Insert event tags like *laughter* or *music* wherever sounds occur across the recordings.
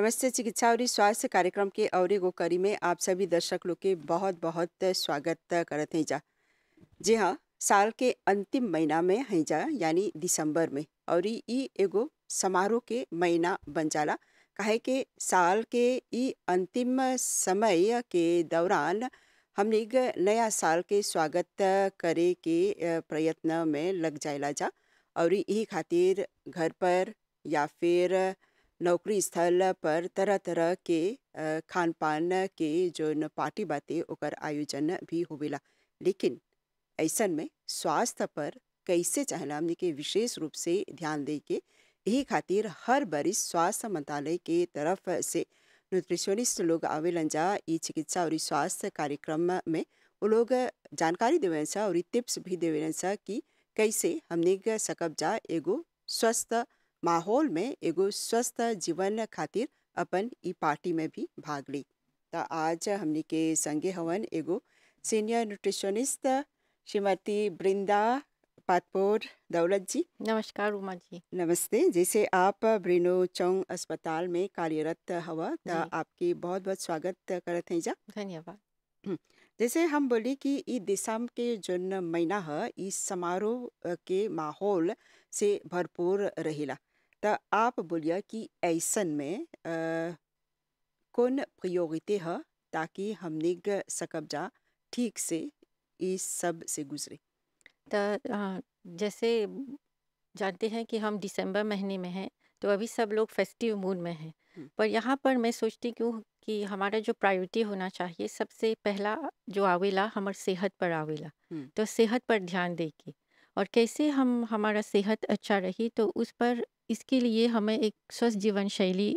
नमस्ते चिकित्सा और स्वास्थ्य कार्यक्रम के और गो करी में आप सभी दर्शक लोग के बहुत बहुत स्वागत करत हैं जा जी हाँ साल के अंतिम महीना में हैं जा यानी दिसंबर में और ये एगो समारोह के महीना बन जाला कहे के साल के ये अंतिम समय के दौरान हम लोग नया साल के स्वागत करे के प्रयत्न में लग जाएला जा और यही खातिर घर पर या फिर नौकरी स्थल पर तरह तरह के खान पान के न पार्टी बातें ओकर आयोजन भी होवेला लेकिन ऐसा में स्वास्थ्य पर कैसे चाहला हमने के विशेष रूप से ध्यान दे के यही खातिर हर बरिस स्वास्थ्य मंत्रालय के तरफ से न्यूट्रिशनिस्ट लोग आवेलन जा ई चिकित्सा और स्वास्थ्य कार्यक्रम में वो लोग जानकारी देवे सा और टिप्स भी देवे सा कि कैसे हमने सकब जा एगो स्वस्थ माहौल में एगो स्वस्थ जीवन खातिर अपन ई पार्टी में भी भाग ली तो आज हमने के संगे हवन एगो सीनियर न्यूट्रिशनिस्ट श्रीमती वृंदा पातपुर दौलत जी नमस्कार उमा जी नमस्ते जैसे आप ब्रिनो चौंग अस्पताल में कार्यरत हवा तो आपके बहुत बहुत स्वागत करते हैं जा धन्यवाद हम्म। जैसे हम बोली कि ई दिशा के जो महीना है इस समारोह के माहौल से भरपूर रहेला त आप बोलिए कि ऐसन में आ, कौन प्रयोगिते है ताकि निग सकब जा ठीक से इस सब से गुजरे तो जैसे जानते हैं कि हम दिसंबर महीने में हैं तो अभी सब लोग फेस्टिव मूड में हैं पर यहाँ पर मैं सोचती क्यों कि हमारा जो प्रायोरिटी होना चाहिए सबसे पहला जो आवेला हमारे सेहत पर आवेला तो सेहत पर ध्यान देगी और कैसे हम हमारा सेहत अच्छा रही तो उस पर इसके लिए हमें एक स्वस्थ जीवन शैली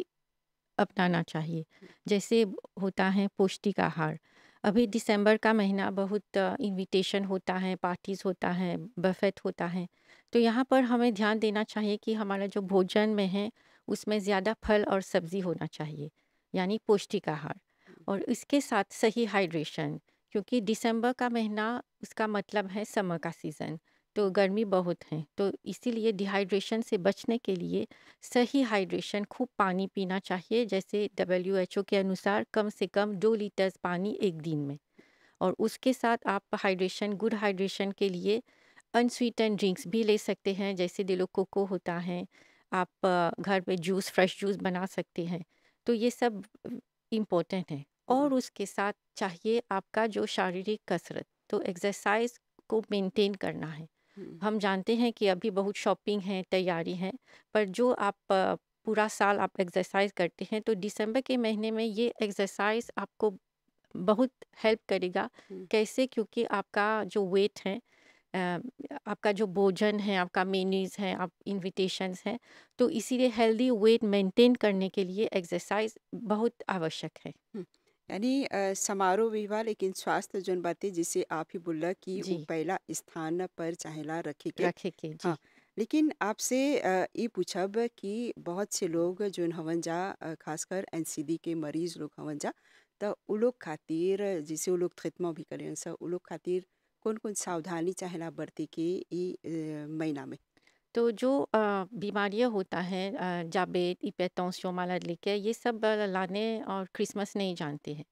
अपनाना चाहिए जैसे होता है पौष्टिक आहार अभी दिसंबर का महीना बहुत इनविटेशन होता है पार्टीज़ होता है बफेट होता है तो यहाँ पर हमें ध्यान देना चाहिए कि हमारा जो भोजन में है उसमें ज़्यादा फल और सब्ज़ी होना चाहिए यानी पौष्टिक आहार और इसके साथ सही हाइड्रेशन क्योंकि दिसंबर का महीना उसका मतलब है समर का सीज़न तो गर्मी बहुत है तो इसीलिए डिहाइड्रेशन से बचने के लिए सही हाइड्रेशन खूब पानी पीना चाहिए जैसे डब्ल्यू एच ओ के अनुसार कम से कम दो लीटर पानी एक दिन में और उसके साथ आप हाइड्रेशन गुड हाइड्रेशन के लिए अनस्वीटन ड्रिंक्स भी ले सकते हैं जैसे दिलो कोको होता है आप घर पे जूस फ्रेश जूस बना सकते हैं तो ये सब इम्पोर्टेंट है और उसके साथ चाहिए आपका जो शारीरिक कसरत तो एक्सरसाइज को मेंटेन करना है हम्म। हम जानते हैं कि अभी बहुत शॉपिंग है तैयारी है पर जो आप पूरा साल आप एक्सरसाइज करते हैं तो दिसंबर के महीने में ये एक्सरसाइज आपको बहुत हेल्प करेगा हम्म। कैसे क्योंकि आपका जो वेट है आपका जो भोजन है आपका मेन्यूज़ है आप इनविटेशंस हैं तो इसीलिए हेल्दी वेट मेंटेन करने के लिए एक्सरसाइज बहुत आवश्यक है हम्म। यानी समारोह विवाह लेकिन स्वास्थ्य जोन बातें जिसे आप ही बोला कि वो पहला स्थान पर चाहेला रखे के रखे के जी हाँ लेकिन आपसे ये पूछब कि बहुत से लोग जोन हवन जा खासकर एनसीडी के मरीज लोग हवन जा तो उ लोग खातिर जिसे वो लोग खत्मा भी करें सा उ लोग खातिर कौन कौन सावधानी चाहेला बरती के महीना में तो जो बीमारियाँ होता है जाबेद जाबेट माला लेके ये सब लाने और क्रिसमस नहीं जानते हैं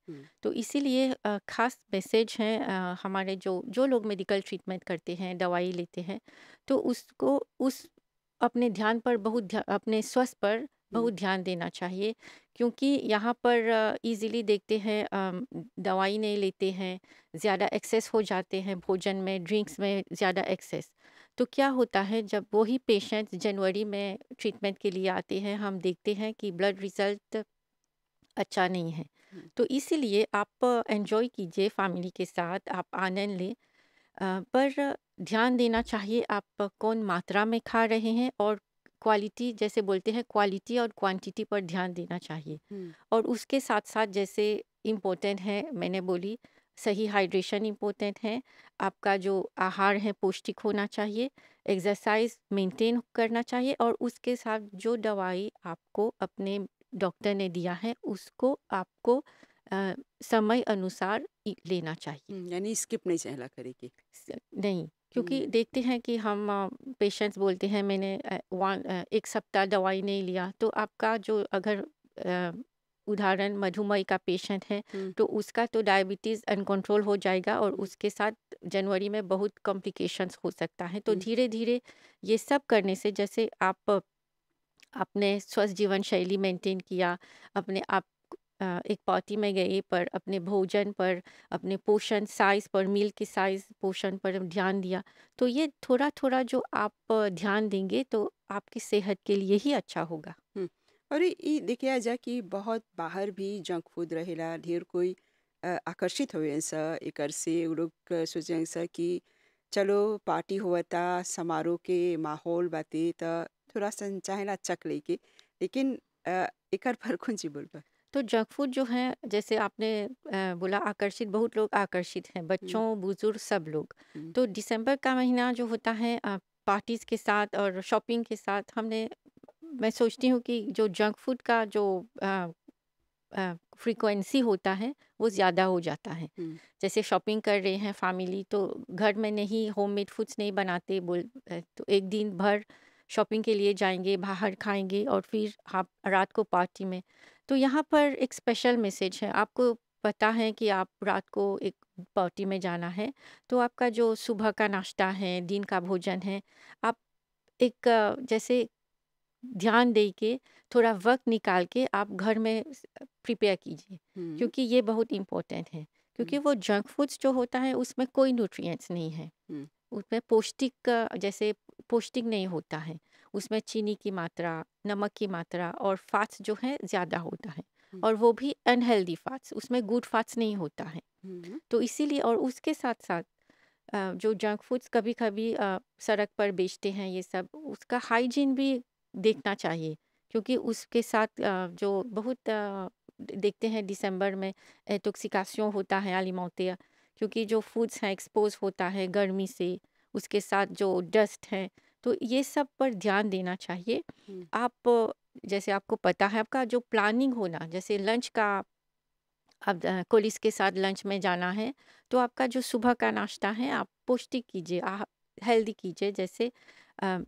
तो इसीलिए खास मैसेज हैं हमारे जो जो लोग मेडिकल ट्रीटमेंट करते हैं दवाई लेते हैं तो उसको उस अपने ध्यान पर बहुत ध्या- अपने स्वस्थ पर बहुत ध्यान देना चाहिए क्योंकि यहाँ पर इजीली देखते हैं दवाई नहीं लेते हैं ज़्यादा एक्सेस हो जाते हैं भोजन में ड्रिंक्स में ज़्यादा एक्सेस तो क्या होता है जब वही पेशेंट जनवरी में ट्रीटमेंट के लिए आते हैं हम देखते हैं कि ब्लड रिज़ल्ट अच्छा नहीं है तो इसीलिए आप एंजॉय कीजिए फैमिली के साथ आप आनंद लें पर ध्यान देना चाहिए आप कौन मात्रा में खा रहे हैं और क्वालिटी जैसे बोलते हैं क्वालिटी और क्वांटिटी पर ध्यान देना चाहिए और उसके साथ साथ जैसे इम्पोर्टेंट है मैंने बोली सही हाइड्रेशन इम्पोर्टेंट है आपका जो आहार है पौष्टिक होना चाहिए एक्सरसाइज मेंटेन करना चाहिए और उसके साथ जो दवाई आपको अपने डॉक्टर ने दिया है उसको आपको आ, समय अनुसार लेना चाहिए हम्म, यानी स्किप नहीं चहला करेगी नहीं क्योंकि हम्म। देखते हैं कि हम पेशेंट्स बोलते हैं मैंने वन एक सप्ताह दवाई नहीं लिया तो आपका जो अगर उदाहरण मधुमेह का पेशेंट है तो उसका तो डायबिटीज़ अनकंट्रोल हो जाएगा और उसके साथ जनवरी में बहुत कॉम्प्लिकेशंस हो सकता है तो धीरे धीरे ये सब करने से जैसे आप अपने स्वस्थ जीवन शैली मेंटेन किया अपने आप एक पार्टी में गए पर अपने भोजन पर अपने पोषण साइज पर मील के साइज पोषण पर ध्यान दिया तो ये थोड़ा थोड़ा जो आप ध्यान देंगे तो आपकी सेहत के लिए ही अच्छा होगा और ये देखिया जा कि बहुत बाहर भी जंक फूड रहेला ढेर कोई आकर्षित हुए एक से वो लोग स कि चलो पार्टी हुआ था समारोह के माहौल बाते तो थोड़ा सा चाहेला चक लेके लेकिन एक पर कौन जी बोल पा तो जंक फूड जो है जैसे आपने बोला आकर्षित बहुत लोग आकर्षित हैं बच्चों हम्म। बुजुर्ग सब लोग हम्म। तो दिसंबर का महीना जो होता है पार्टीज़ के साथ और शॉपिंग के साथ हमने मैं सोचती हूँ कि जो जंक फूड का जो फ्रीक्वेंसी होता है वो ज़्यादा हो जाता है जैसे शॉपिंग कर रहे हैं फैमिली तो घर में नहीं मेड फूड्स नहीं बनाते बोल तो एक दिन भर शॉपिंग के लिए जाएंगे बाहर खाएंगे और फिर आप रात को पार्टी में तो यहाँ पर एक स्पेशल मैसेज है आपको पता है कि आप रात को एक पार्टी में जाना है तो आपका जो सुबह का नाश्ता है दिन का भोजन है आप एक जैसे ध्यान दे के थोड़ा वक्त निकाल के आप घर में प्रिपेयर कीजिए क्योंकि ये बहुत इम्पोर्टेंट है क्योंकि वो जंक फूड्स जो होता है उसमें कोई न्यूट्रिएंट्स नहीं है उसमें पौष्टिक जैसे पौष्टिक नहीं होता है उसमें चीनी की मात्रा नमक की मात्रा और फैट्स जो है ज़्यादा होता है और वो भी अनहेल्दी फैट्स उसमें गुड फैट्स नहीं होता है तो इसीलिए और उसके साथ साथ जो जंक फूड्स कभी कभी सड़क पर बेचते हैं ये सब उसका हाइजीन भी देखना चाहिए क्योंकि उसके साथ जो बहुत देखते हैं दिसंबर में टॉक्सिकासियों होता है मोतिया क्योंकि जो फूड्स हैं एक्सपोज होता है गर्मी से उसके साथ जो डस्ट है तो ये सब पर ध्यान देना चाहिए आप जैसे आपको पता है आपका जो प्लानिंग होना जैसे लंच का अब कोलिस के साथ लंच में जाना है तो आपका जो सुबह का नाश्ता है आप पौष्टिक कीजिए हेल्दी कीजिए जैसे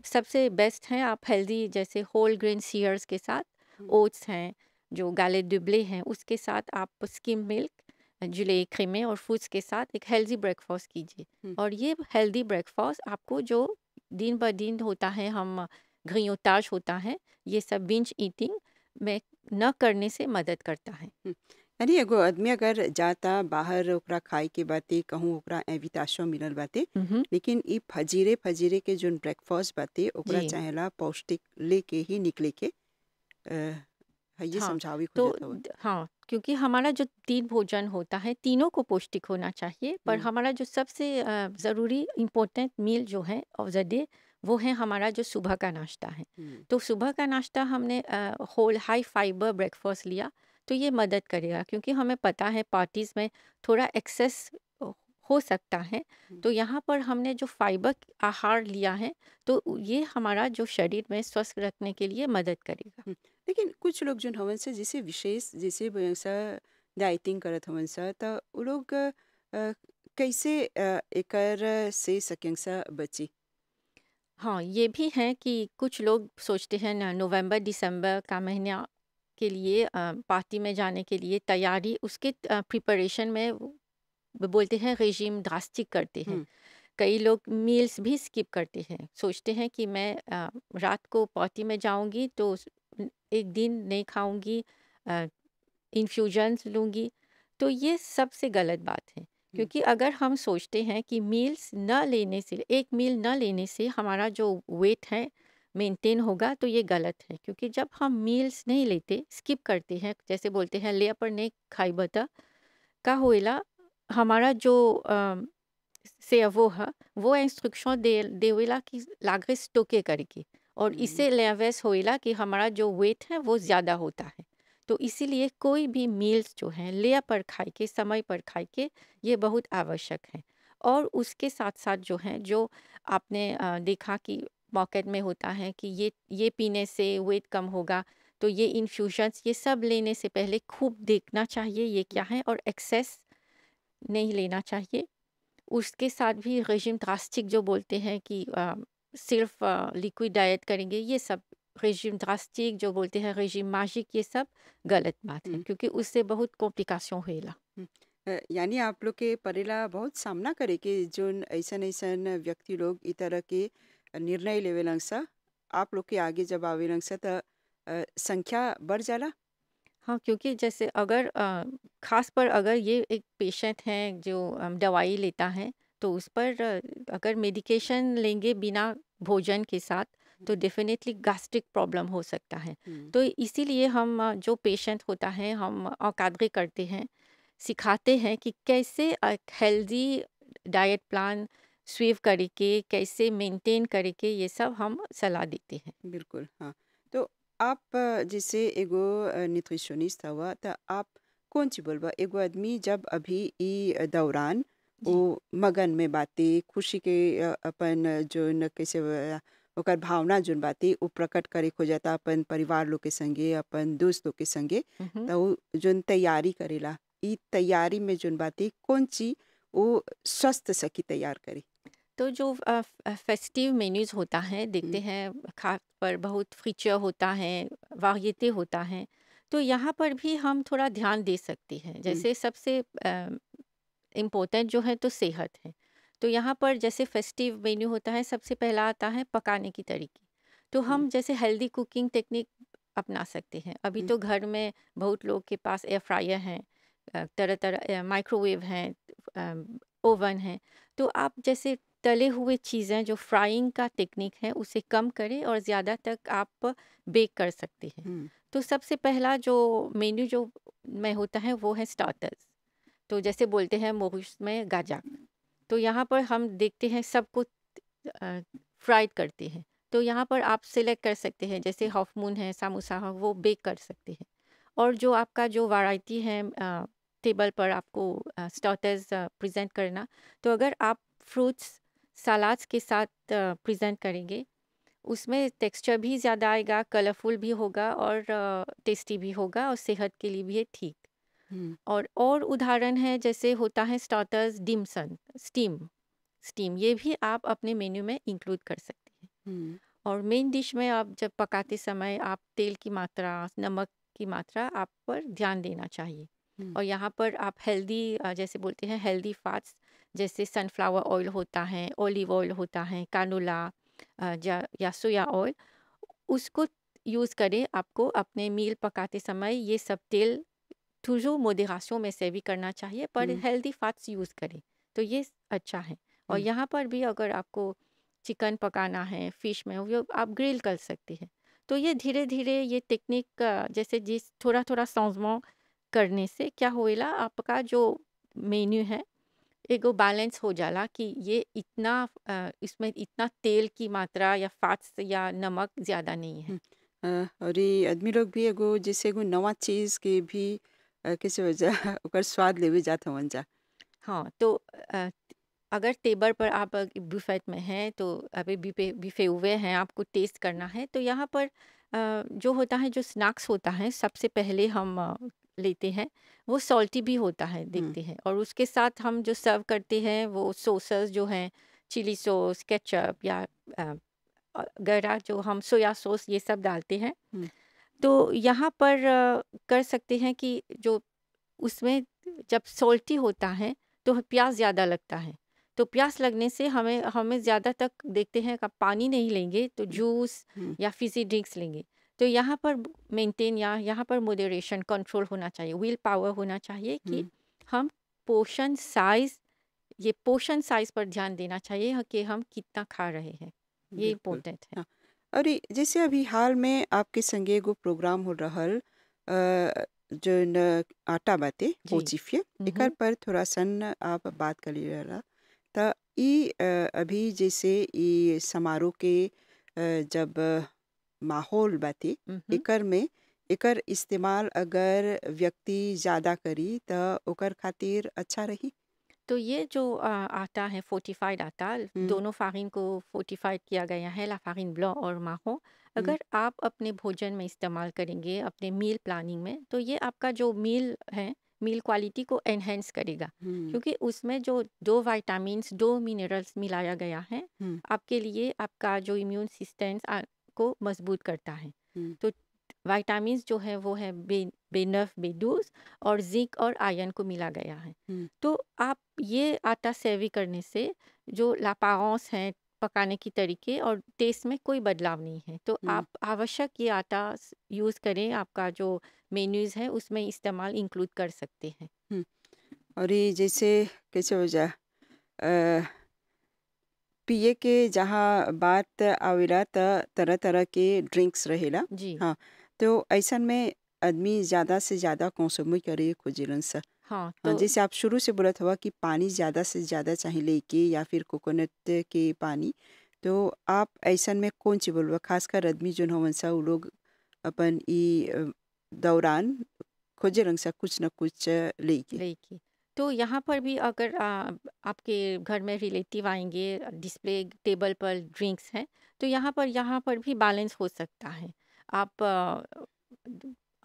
सबसे बेस्ट हैं आप हेल्दी जैसे होल ग्रेन सीयर्स के साथ ओट्स हैं जो गाले दुबले हैं उसके साथ आप स्किम मिल्क जुले क्रीमे और फ्रूट्स के साथ एक हेल्दी ब्रेकफास्ट कीजिए और ये हेल्दी ब्रेकफास्ट आपको जो दिन ब दिन होता है हम ग्रियोताज होता है ये सब बिंच ईटिंग में न करने से मदद करता है अरे एगो आदमी अगर जाता बाहर ओकरा खाए के बाते कहूँ ओकरा एविताशो मिलल बाते हम्म। लेकिन ई फजीरे फजीरे के जो ब्रेकफास्ट बाते ओकरा चाहेला पौष्टिक लेके ही निकले के ये हाँ, समझावी तो हाँ क्योंकि हमारा जो तीन भोजन होता है तीनों को पौष्टिक होना चाहिए पर हम्म। हमारा जो सबसे ज़रूरी इम्पोर्टेंट मील जो है ऑफ द डे वो है हमारा जो सुबह का नाश्ता है हम्म। तो सुबह का नाश्ता हमने होल हाई फाइबर ब्रेकफास्ट लिया तो ये मदद करेगा क्योंकि हमें पता है पार्टीज़ में थोड़ा एक्सेस हो सकता है तो यहाँ पर हमने जो फाइबर आहार लिया है तो ये हमारा जो शरीर में स्वस्थ रखने के लिए मदद करेगा लेकिन कुछ लोग जो हवन से जैसे विशेष जैसे डाइटिंग करत हवन सा तो वो लोग कैसे एकर से सकें सा बची हाँ ये भी है कि कुछ लोग सोचते हैं ना नवंबर दिसंबर का महीना के लिए पार्टी में जाने के लिए तैयारी उसके प्रिपरेशन में बोलते हैं रेजीम ड्रास्टिक करते हैं कई लोग मील्स भी स्किप करते हैं सोचते हैं कि मैं रात को पार्टी में जाऊंगी तो एक दिन नहीं खाऊंगी इन्फ्यूजन्स लूंगी तो ये सबसे गलत बात है क्योंकि अगर हम सोचते हैं कि मील्स ना लेने से एक मील ना लेने से हमारा जो वेट है मेंटेन होगा तो ये गलत है क्योंकि जब हम मील्स नहीं लेते स्किप करते हैं जैसे बोलते हैं ले अपन ने खाई बता का होएला हमारा जो से वो है वो इंस्ट्रक्शन दे देवेला कि लागे स्टोके करके और इससे लेवेस होला कि हमारा जो वेट है वो ज़्यादा होता है तो इसीलिए कोई भी मील्स जो हैं ले पर खाई के समय पर खाई के ये बहुत आवश्यक है और उसके साथ साथ जो है जो आपने देखा कि पॉकेट में होता है कि ये ये पीने से वेट कम होगा तो ये इन्फ्यूजन्स ये सब लेने से पहले खूब देखना चाहिए ये क्या है और एक्सेस नहीं लेना चाहिए उसके साथ भी रेजिम ड्रास्टिक जो बोलते हैं कि आ, सिर्फ लिक्विड डाइट करेंगे ये सब रेजिम ड्रास्टिक जो बोलते हैं रेजिम माजिक ये सब गलत बात है हम्म। क्योंकि उससे बहुत कॉम्प्लिकेशन होएगा हम्म। यानी आप लोग के परेला बहुत सामना करे कि जो ऐसा ऐसा व्यक्ति लोग इस तरह के निर्णय लेवेलन सा आप लोग के आगे जब आवे सा तो संख्या बढ़ जाला हाँ क्योंकि जैसे अगर खास पर अगर ये एक पेशेंट हैं जो दवाई लेता है तो उस पर अगर मेडिकेशन लेंगे बिना भोजन के साथ तो हम्म। डेफिनेटली गैस्ट्रिक प्रॉब्लम हो सकता है हम्म। तो इसीलिए हम जो पेशेंट होता है हम औकादगी करते हैं सिखाते हैं कि कैसे एक हेल्दी डाइट प्लान स्वीव करके कैसे मेंटेन करके ये सब हम सलाह देते हैं बिल्कुल हाँ तो आप जैसे एगो न्यूट्रिशनिस्ट हुआ तो आप कौन सी बोलवा एगो आदमी जब अभी ये दौरान वो मगन में बाते खुशी के अपन जो न कैसे ओकर भावना जो बाते वो प्रकट करे हो जाता अपन परिवार लोग के संगे अपन दोस्त लोग के संगे तो जो तैयारी करेला ये तैयारी में जो बाते कौन सी वो स्वस्थ सखी तैयार करे तो जो फेस्टिव मेन्यूज होता है देखते हैं खास पर बहुत फीचर होता है वाहते होता है तो यहाँ पर भी हम थोड़ा ध्यान दे सकते हैं जैसे सबसे इम्पोर्टेंट जो है तो सेहत है तो यहाँ पर जैसे फेस्टिव मेन्यू होता है सबसे पहला आता है पकाने की तरीके तो हम जैसे हेल्दी कुकिंग टेक्निक अपना सकते हैं अभी तो घर में बहुत लोग के पास एयर फ्रायर हैं तरह तरह माइक्रोवेव हैं ओवन है तो आप जैसे तले हुए चीज़ें जो फ्राइंग का टेक्निक है उसे कम करें और ज़्यादा तक आप बेक कर सकते हैं हम्म। तो सबसे पहला जो मेन्यू जो में होता है वो है स्टार्टर्स तो जैसे बोलते हैं मोरिश में गाजा तो यहाँ पर हम देखते हैं सब कुछ फ्राइड करते हैं तो यहाँ पर आप सिलेक्ट कर सकते हैं जैसे हॉफमून है सामोसा है वो बेक कर सकते हैं और जो आपका जो वाइटी है टेबल पर आपको स्टार्टर्स प्रेजेंट करना तो अगर आप फ्रूट्स सलाद्स के साथ प्रेजेंट करेंगे उसमें टेक्सचर भी ज़्यादा आएगा कलरफुल भी होगा और टेस्टी भी होगा और सेहत के लिए भी ठीक और और उदाहरण है जैसे होता है स्टार्टर्स डिमसन स्टीम स्टीम ये भी आप अपने मेन्यू में इंक्लूड कर सकते हैं और मेन डिश में आप जब पकाते समय आप तेल की मात्रा नमक की मात्रा आप पर ध्यान देना चाहिए और यहाँ पर आप हेल्दी जैसे बोलते हैं हेल्दी फैट्स जैसे सनफ्लावर ऑयल होता है ओलिव ऑयल होता है कानूला या सोया ऑयल उसको यूज़ करें आपको अपने मील पकाते समय ये सब तेल टूजो मोदेराशों में से भी करना चाहिए पर हेल्दी फैट्स यूज़ करें तो ये अच्छा है और हम्म। यहाँ पर भी अगर आपको चिकन पकाना है फिश में वो आप ग्रिल कर सकते हैं तो ये धीरे धीरे ये टेक्निक जैसे जिस थोड़ा थोड़ा सौजमा करने से क्या होएगा आपका जो मेन्यू है एगो बैलेंस हो जाला कि ये इतना इसमें इतना तेल की मात्रा या फैट्स या नमक ज़्यादा नहीं है और ये आदमी लोग भी एगो जैसे एगो नवा चीज़ के भी किस किसी वजह *laughs* स्वाद स्वाद भी जाता वन जा हाँ तो अगर टेबल पर आप बुफेट में हैं तो अभी बिफे बिफे हुए हैं आपको टेस्ट करना है तो यहाँ पर जो होता है जो स्नैक्स होता है सबसे पहले हम लेते हैं वो सॉल्टी भी होता है देखते हैं और उसके साथ हम जो सर्व करते हैं वो सोसेस जो हैं चिली सॉस केचप या गरा जो हम सोया सॉस ये सब डालते हैं तो यहाँ पर कर सकते हैं कि जो उसमें जब सॉल्टी होता है तो प्याज ज़्यादा लगता है तो प्यास लगने से हमें हमें ज़्यादा तक देखते हैं का पानी नहीं लेंगे तो जूस या फिजी ड्रिंक्स लेंगे तो यहाँ पर मेंटेन या यहाँ पर मोडरेशन कंट्रोल होना चाहिए विल पावर होना चाहिए कि हम्म। हम पोषण साइज ये पोषण साइज पर ध्यान देना चाहिए कि हम कितना खा रहे हैं ये इम्पोर्टेंट है अरे हाँ। और जैसे अभी हाल में आपके संगे एगो प्रोग्राम हो रहा जो आटा बाते हम्म एक हम्म। पर थोड़ा सन आप बात कर ली रहा तो अभी जैसे ये समारोह के जब माहौल बाते एकर में एकर इस्तेमाल अगर व्यक्ति ज़्यादा करी तो ओकर खातिर अच्छा रही तो ये जो आटा है फोर्टिफाइड आटा हम्म। दोनों फागिन को फोर्टिफाइड किया गया है लाफागिन ब्लॉ और माहो हम्म। अगर आप अपने भोजन में इस्तेमाल करेंगे अपने मील प्लानिंग में तो ये आपका जो मील है मील क्वालिटी को एनहेंस करेगा हम्म। क्योंकि उसमें जो दो वाइटामस दो मिनरल्स मिलाया गया है आपके लिए आपका जो इम्यून सिस्टम को मजबूत करता है तो वाइटामिन जो है वो है बे बेनफ बेडूस और जिंक और आयन को मिला गया है तो आप ये आटा सेवी करने से जो लापाओंस हैं पकाने की तरीके और टेस्ट में कोई बदलाव नहीं है तो आप आवश्यक ये आटा यूज़ करें आपका जो मेन्यूज़ है उसमें इस्तेमाल इंक्लूड कर सकते हैं और ये जैसे कैसे हो जाए पिए के जहाँ बात आवेला तो तरह तरह के ड्रिंक्स रहेला जी हाँ तो ऐसा में आदमी ज़्यादा से ज़्यादा कंसुम करे खोजिलन सा हाँ, हाँ तो जैसे आप शुरू से बोला था कि पानी ज़्यादा से ज़्यादा चाहे लेके या फिर कोकोनट के पानी तो आप ऐसा में कौन सी बोलबा खासकर आदमी जो हवन सा वो लोग अपन ई दौरान खोजे रंग सा कुछ ना कुछ लेके लेके तो यहाँ पर भी अगर आ, आपके घर में रिलेटिव आएंगे डिस्प्ले टेबल पर ड्रिंक्स हैं, तो यहाँ पर यहाँ पर भी बैलेंस हो सकता है। आप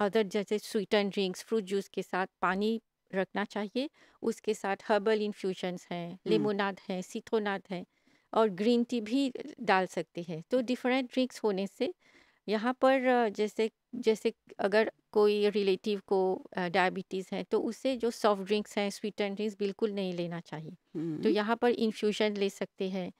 अदर जैसे स्वीटन ड्रिंक्स, फ्रूट जूस के साथ पानी रखना चाहिए, उसके साथ हर्बल इन्फ्यूज़न्स हैं, लेमोनाद हैं सीथोनाद हैं और ग्रीन टी भी डाल सकते हैं। तो डिफरेंट ड्रिंक्स होने से यहाँ पर जैसे जैसे अगर कोई रिलेटिव को डायबिटीज़ है तो उसे जो सॉफ्ट ड्रिंक्स हैं स्वीट ड्रिंक्स बिल्कुल नहीं लेना चाहिए तो यहाँ पर इन्फ्यूजन ले सकते हैं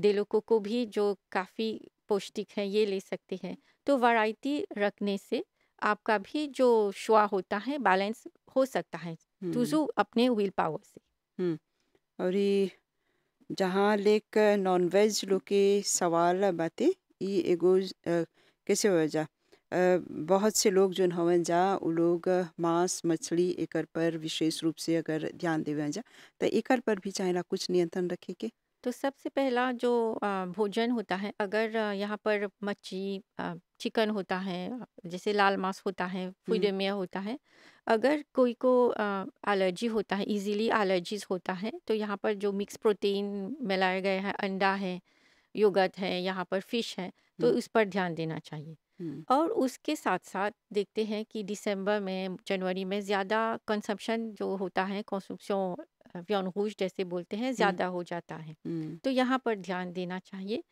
देलोको को भी जो काफ़ी पौष्टिक है ये ले सकते हैं तो वैरायटी रखने से आपका भी जो शुआ होता है बैलेंस हो सकता है तुझू अपने विल पावर से और ये जहाँ लेक नॉन वेज लोग के सवाल बातें ये एगो कैसे जा बहुत से लोग जो हवन जा उ लोग मांस मछली एक पर विशेष रूप से अगर ध्यान देवे जा तो एक पर भी चाहे ना कुछ नियंत्रण रखे के तो सबसे पहला जो भोजन होता है अगर यहाँ पर मच्छी चिकन होता है जैसे लाल मांस होता है फूडेमिया होता है अगर कोई को एलर्जी होता है इजीली एलर्जीज होता है तो यहाँ पर जो मिक्स प्रोटीन मिलाए गए हैं अंडा है योगत है यहाँ पर फिश है तो उस पर ध्यान देना चाहिए और उसके साथ साथ देखते हैं कि दिसंबर में जनवरी में ज़्यादा कंसम्पशन जो होता है कंस्ट्रक्शन व्योनहूश जैसे बोलते हैं ज़्यादा हो जाता है तो यहाँ पर ध्यान देना चाहिए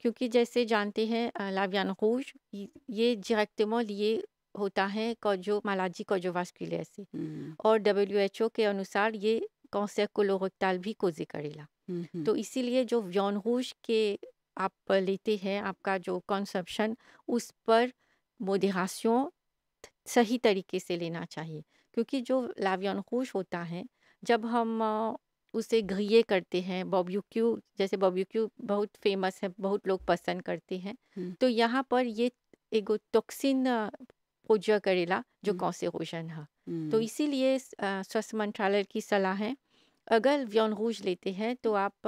क्योंकि जैसे जानते हैं लाव्यानहूज ये डायरेक्टमो लिए होता है कौजो मालाजी कॉजोवास्कुलर से और डब्ल्यू एच ओ के अनुसार ये कॉन्सेकोलोरेक्टाल भी कोजे करेला तो इसीलिए जो व्योनहूश के आप लेते हैं आपका जो कॉन्सेप्शन उस पर मोदिहासियों सही तरीके से लेना चाहिए क्योंकि जो लावियन खुश होता है जब हम उसे घिये करते हैं बॉब्यूक्यू जैसे बॉब्यूक्यू बहुत फेमस है बहुत लोग पसंद करते हैं तो यहाँ पर ये एक टॉक्सिन पूजा करेला जो कॉन्सेरोजन है तो इसीलिए स्वास्थ्य मंत्रालय की सलाह है अगर व्यौन रूज लेते हैं तो आप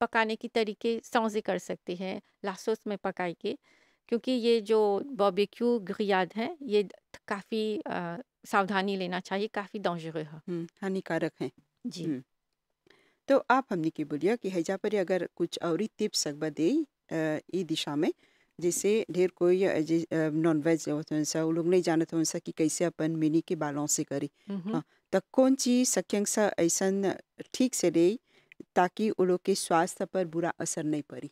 पकाने की तरीके सौजे कर सकते हैं लासोस में पकाए के क्योंकि ये जो बॉबिक्यू गियाद है ये काफ़ी सावधानी लेना चाहिए काफ़ी दौजर है हानिकारक हैं जी तो आप हमने की बोलिया कि हैजा पर अगर कुछ और टिप्स अकबर दे ई दिशा में जैसे ढेर कोई नॉन वेज वो लोग नहीं जानते सा कि कैसे अपन मिनी के बालों से करी हाँ तो कौन चीज सख्यंग सा ऐसा ठीक से ले ताकि उन लोग के स्वास्थ्य पर बुरा असर नहीं पड़े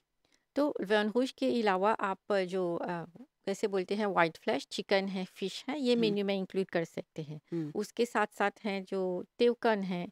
तो वनहुश के अलावा आप जो कैसे बोलते हैं वाइट फ्लैश चिकन है फिश है ये मेन्यू हम्म। में इंक्लूड कर सकते हैं हम्म। उसके साथ साथ हैं जो तेवकन है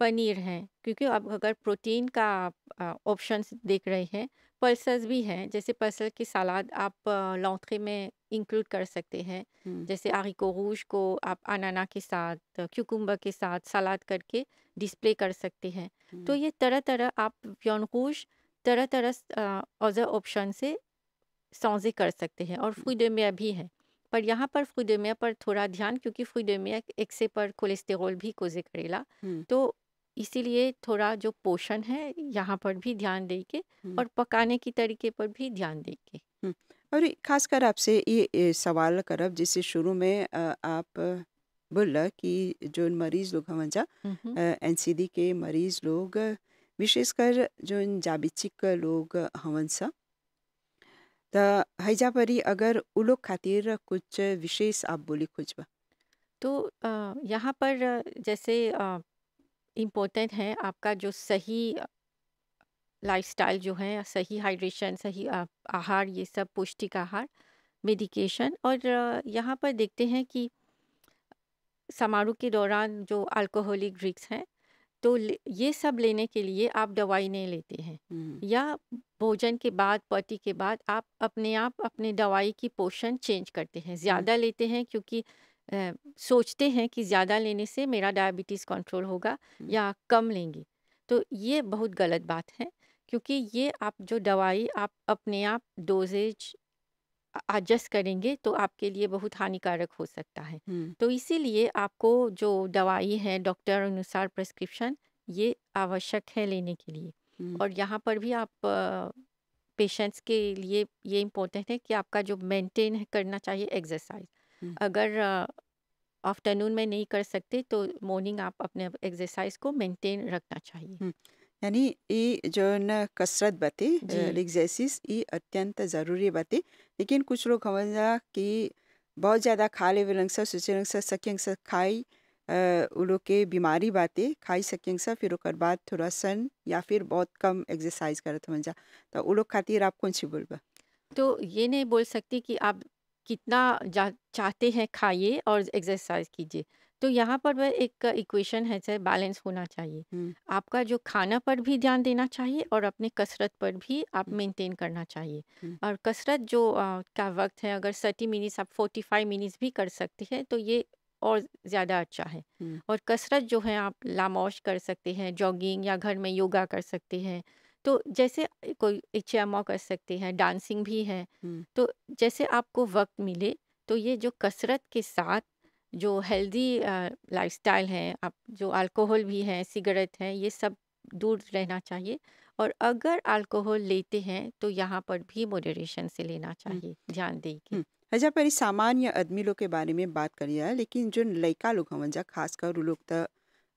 पनीर है क्योंकि आप अगर प्रोटीन का ऑप्शन ऑप्शंस देख रहे हैं पल्सर्स भी हैं जैसे पल्सर की सलाद आप लौथे में इंक्लूड कर सकते हैं जैसे आरी को रूज को आप अनाना के साथ क्यूकुम्बर के साथ सलाद करके डिस्प्ले कर सकते हैं तो ये तरह तरह आप यौनकूश तरह तरह अदर ऑप्शन से सौजे कर सकते हैं और फ्रूडेमिया भी है पर यहाँ पर फ्रूडेमिया पर थोड़ा ध्यान क्योंकि फ्रूडेमिया एक्से पर कोलेस्टेरोल भी कोजे करेला तो इसीलिए थोड़ा जो पोषण है यहाँ पर भी ध्यान के और पकाने की तरीके पर भी ध्यान दे के और खासकर आपसे ये सवाल करब जिससे शुरू में आप बोल कि जो मरीज लोग हम जा एन के मरीज लोग विशेषकर जो जाबिचिक लोग हवन सा तो हैजा परी अगर उ लोग खातिर कुछ विशेष आप बोली कुछ बा तो यहाँ पर जैसे इम्पोर्टेंट है आपका जो सही लाइफस्टाइल जो है सही हाइड्रेशन सही आहार ये सब पौष्टिक आहार मेडिकेशन और यहाँ पर देखते हैं कि समारोह के दौरान जो अल्कोहलिक ड्रिंक्स हैं तो ये सब लेने के लिए आप दवाई नहीं लेते हैं या भोजन के बाद पार्टी के बाद आप अपने आप अपने दवाई की पोषण चेंज करते हैं ज़्यादा लेते हैं क्योंकि आ, सोचते हैं कि ज़्यादा लेने से मेरा डायबिटीज़ कंट्रोल होगा या कम लेंगे तो ये बहुत गलत बात है क्योंकि ये आप जो दवाई आप अपने आप डोजेज एडजस्ट करेंगे तो आपके लिए बहुत हानिकारक हो सकता है तो इसीलिए आपको जो दवाई है डॉक्टर अनुसार प्रेस्क्रिप्शन ये आवश्यक है लेने के लिए और यहाँ पर भी आप पेशेंट्स के लिए ये इम्पोर्टेंट है कि आपका जो मेंटेन करना चाहिए एक्सरसाइज अगर आफ्टरनून में नहीं कर सकते तो मॉर्निंग आप अपने एक्सरसाइज को मेंटेन रखना चाहिए यानी ये जो न कसरत बाते एक्सरसाइज ये अत्यंत ज़रूरी बाते लेकिन कुछ लोग समझा कि बहुत ज़्यादा खा ले लंगस सोचे लंगस खाई वो लोग के बीमारी बाते खाई सकेंस फिर ओकर बाद थोड़ा सन या फिर बहुत कम एक्सरसाइज करते हो जा तो वो लोग खातिर आप कौन सी बा तो ये नहीं बोल सकती कि आप कितना चाहते हैं खाइए और एक्सरसाइज कीजिए तो यहाँ पर वह एक इक्वेशन है सर बैलेंस होना चाहिए आपका जो खाना पर भी ध्यान देना चाहिए और अपने कसरत पर भी आप मेंटेन करना चाहिए और कसरत जो आ, का वक्त है अगर थर्टी मिनट्स आप फोर्टी फाइव मिनट्स भी कर सकते हैं तो ये और ज़्यादा अच्छा है और कसरत जो है आप लामोश कर सकते हैं जॉगिंग या घर में योगा कर सकते हैं तो जैसे कोई इचामा कर सकते हैं डांसिंग भी है तो जैसे आपको वक्त मिले तो ये जो कसरत के साथ जो हेल्दी लाइफस्टाइल है आप जो अल्कोहल भी है सिगरेट है ये सब दूर रहना चाहिए और अगर अल्कोहल लेते हैं तो यहाँ पर भी मॉडरेशन से लेना चाहिए ध्यान देगी हजा अच्छा, पर सामान्य आदमी लोग के बारे में बात करी जाए लेकिन जो लड़का लोग हवन जा खास कर लोग तो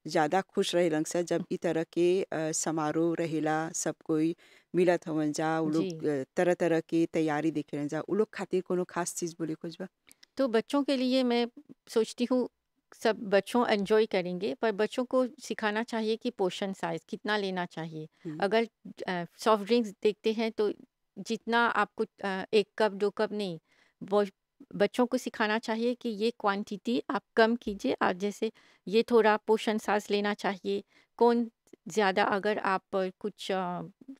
ज़्यादा खुश रहे लंग से जब इस तरह के समारोह रहेला सब कोई मिलत हवन जा लोग तरह तरह के तैयारी देखे जा वो लोग खातिर कोनो खास चीज़ बोले कुछ तो बच्चों के लिए मैं सोचती हूँ सब बच्चों एंजॉय करेंगे पर बच्चों को सिखाना चाहिए कि पोशन साइज कितना लेना चाहिए अगर सॉफ्ट ड्रिंक्स देखते हैं तो जितना आपको एक कप दो कप नहीं वो बच्चों को सिखाना चाहिए कि ये क्वांटिटी आप कम कीजिए आप जैसे ये थोड़ा पोषण साज लेना चाहिए कौन ज़्यादा अगर आप कुछ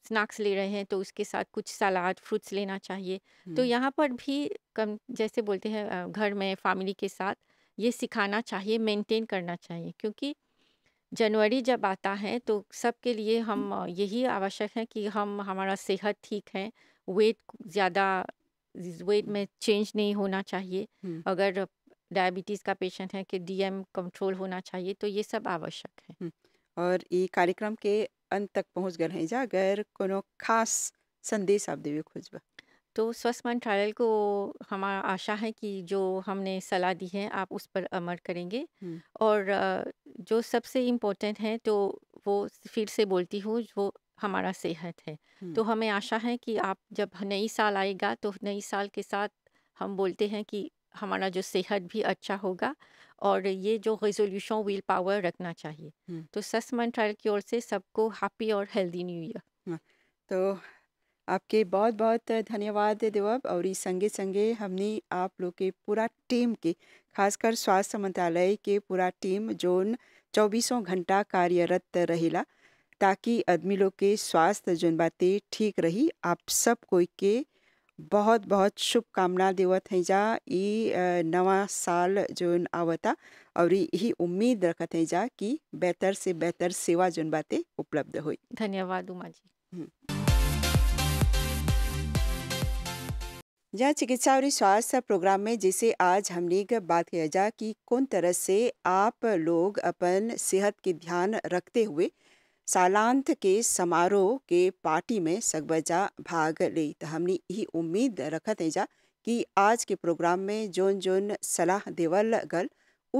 स्नैक्स ले रहे हैं तो उसके साथ कुछ सलाद फ्रूट्स लेना चाहिए तो यहाँ पर भी कम जैसे बोलते हैं घर में फैमिली के साथ ये सिखाना चाहिए मेंटेन करना चाहिए क्योंकि जनवरी जब आता है तो सबके लिए हम यही आवश्यक है कि हम हमारा सेहत ठीक है वेट ज़्यादा वेट में चेंज नहीं होना चाहिए अगर डायबिटीज़ का पेशेंट है कि डीएम कंट्रोल होना चाहिए तो ये सब आवश्यक है और ये कार्यक्रम के अंत तक पहुँच गए हैं अगर कोनो खास संदेश आप देवे खोजबा तो स्वस्थ मंत्रालय को हमारा आशा है कि जो हमने सलाह दी है आप उस पर अमर करेंगे हम्म। और जो सबसे इम्पोर्टेंट है तो वो फिर से बोलती हूँ वो हमारा सेहत है हम्म। तो हमें आशा है कि आप जब नई साल आएगा तो नई साल के साथ हम बोलते हैं कि हमारा जो सेहत भी अच्छा होगा और ये जो रेजोल्यूशन विल पावर रखना चाहिए तो ससमन ट्रायल की ओर से सबको हैप्पी और हेल्दी न्यू ईयर तो आपके बहुत बहुत धन्यवाद देवब और इस संगे संगे हमने आप लोग के पूरा टीम के खासकर स्वास्थ्य मंत्रालय के पूरा टीम जो चौबीसों घंटा कार्यरत रहेला ताकि आदमी लोग के स्वास्थ्य जो बातें ठीक रही आप सब कोई के बहुत बहुत शुभकामना देवत हैं जा ई नवा साल जो आवता और यही उम्मीद रखत हैं जा कि बेहतर से बेहतर सेवा जो बातें उपलब्ध हुई धन्यवाद उमा जी हम्म। जहाँ चिकित्सा और स्वास्थ्य प्रोग्राम में जैसे आज हमने बात किया जा कि कौन तरह से आप लोग अपन सेहत के ध्यान रखते हुए सालांत के समारोह के पार्टी में सगबजा भाग ली तो हमने यही उम्मीद रखत है जा कि आज के प्रोग्राम में जोन जोन सलाह देवल गल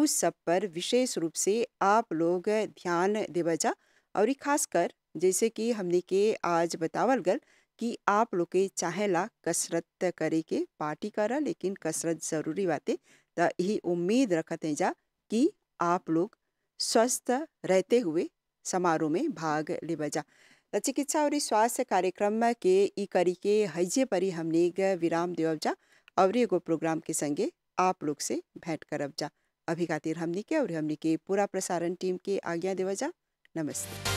उस सब पर विशेष रूप से आप लोग ध्यान जा और खासकर जैसे कि हमने के आज बतावल गल कि आप लोग के चाहेला कसरत करे के पार्टी करा लेकिन कसरत ज़रूरी बातें तो यही उम्मीद रखते हैं जा कि आप लोग स्वस्थ रहते हुए समारोह में भाग लेवजा चिकित्सा और स्वास्थ्य कार्यक्रम के ई के हजे परी हमने विराम देवजा और एगो प्रोग्राम के संगे आप लोग से भेंट करब जा अभी खातिर हमने के और हमने के पूरा प्रसारण टीम के आज्ञा देवजा नमस्ते